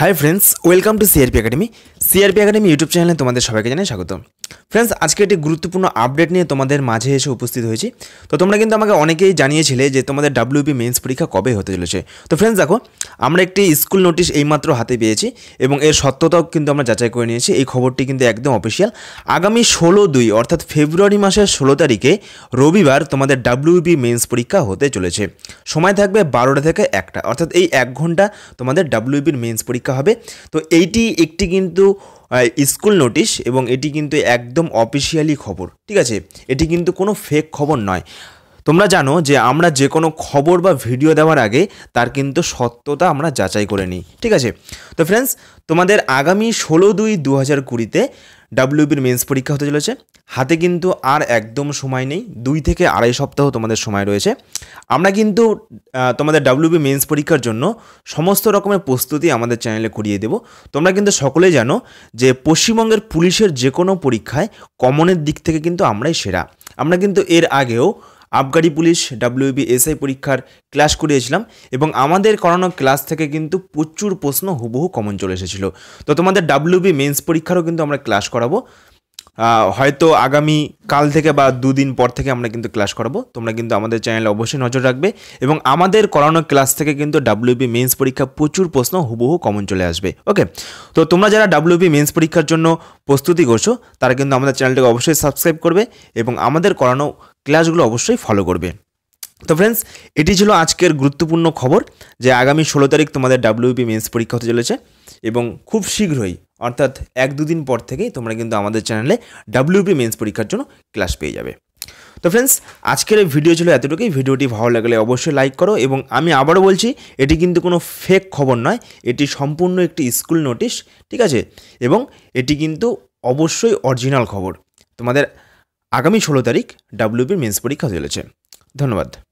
Hi friends, welcome to CRP Academy. CRP academy YouTube চ্যানেলে তোমাদের সবাইকে জানাই স্বাগত ফ্রেন্ডস আজকে একটি গুরুত্বপূর্ণ আপডেট নিয়ে তোমাদের মাঝে এসে উপস্থিত হয়েছি তো তোমরা কিন্তু আমাকে অনেকেই জানিয়েছিলে যে তোমাদের ডাব্লিউপি মেন্স পরীক্ষা কবে হতে চলেছে তো ফ্রেন্ডস দেখো আমরা একটি স্কুল নোটিশ এইমাত্র হাতে পেয়েছি এবং এর সত্যতাও কিন্তু আমরা যাচাই করে নিয়েছি এই খবরটি কিন্তু একদম অফিসিয়াল আগামী ষোলো দুই অর্থাৎ ফেব্রুয়ারি মাসের ষোলো তারিখে রবিবার তোমাদের ডাব্লিউপি মেন্স পরীক্ষা হতে চলেছে সময় থাকবে বারোটা থেকে একটা অর্থাৎ এই এক ঘন্টা তোমাদের ডাব্লিউপির মেন্স পরীক্ষা হবে তো এইটি একটি কিন্তু স্কুল নোটিশ এবং এটি কিন্তু একদম অফিসিয়ালি খবর ঠিক আছে এটি কিন্তু কোনো ফেক খবর নয় তোমরা জানো যে আমরা যে কোনো খবর বা ভিডিও দেওয়ার আগে তার কিন্তু সত্যতা আমরা যাচাই করে নিই ঠিক আছে তো ফ্রেন্ডস তোমাদের আগামী ষোলো দুই দু হাজার কুড়িতে ডাব্লিউবির মেন্স পরীক্ষা হতে চলেছে হাতে কিন্তু আর একদম সময় নেই দুই থেকে আড়াই সপ্তাহ তোমাদের সময় রয়েছে আমরা কিন্তু তোমাদের ডাব্লিউবি মেন্স পরীক্ষার জন্য সমস্ত রকমের প্রস্তুতি আমাদের চ্যানেলে করিয়ে দেব তোমরা কিন্তু সকলেই জানো যে পশ্চিমবঙ্গের পুলিশের যে কোনো পরীক্ষায় কমনের দিক থেকে কিন্তু আমরাই সেরা আমরা কিন্তু এর আগেও আবগারি পুলিশ ডাব্লিউবি এসআই পরীক্ষার ক্লাস করিয়েছিলাম এবং আমাদের করানো ক্লাস থেকে কিন্তু প্রচুর প্রশ্ন হুবহু কমন চলে এসেছিলো তো তোমাদের ডাব্লিউবি মেন্স পরীক্ষারও কিন্তু আমরা ক্লাস করাবো হয়তো আগামী কাল থেকে বা দুদিন পর থেকে আমরা কিন্তু ক্লাস করাবো তোমরা কিন্তু আমাদের চ্যানেলে অবশ্যই নজর রাখবে এবং আমাদের করানো ক্লাস থেকে কিন্তু ডাব্লিউপি মেন্স পরীক্ষা প্রচুর প্রশ্ন হুবহু কমন চলে আসবে ওকে তো তোমরা যারা ডাব্লিউপি মেন্স পরীক্ষার জন্য প্রস্তুতি করছো তারা কিন্তু আমাদের চ্যানেলটাকে অবশ্যই সাবস্ক্রাইব করবে এবং আমাদের করানো ক্লাসগুলো অবশ্যই ফলো করবে তো ফ্রেন্ডস এটি ছিল আজকের গুরুত্বপূর্ণ খবর যে আগামী ষোলো তারিখ তোমাদের ডাব্লিউপি মেন্স e পরীক্ষা হতে চলেছে এবং খুব শীঘ্রই অর্থাৎ এক দুদিন পর থেকেই তোমরা কিন্তু আমাদের চ্যানেলে ডাব্লিউপি মেন্স পরীক্ষার জন্য ক্লাস পেয়ে যাবে তো ফ্রেন্ডস আজকের ভিডিও ছিল এতটুকুই ভিডিওটি ভালো লাগলে অবশ্যই লাইক করো এবং আমি আবারও বলছি এটি কিন্তু কোনো ফেক খবর নয় এটি সম্পূর্ণ একটি স্কুল নোটিশ ঠিক আছে এবং এটি কিন্তু অবশ্যই অরিজিনাল খবর তোমাদের আগামী ষোলো তারিখ ডাব্লিউপির মেন্স e পরীক্ষা চলেছে ধন্যবাদ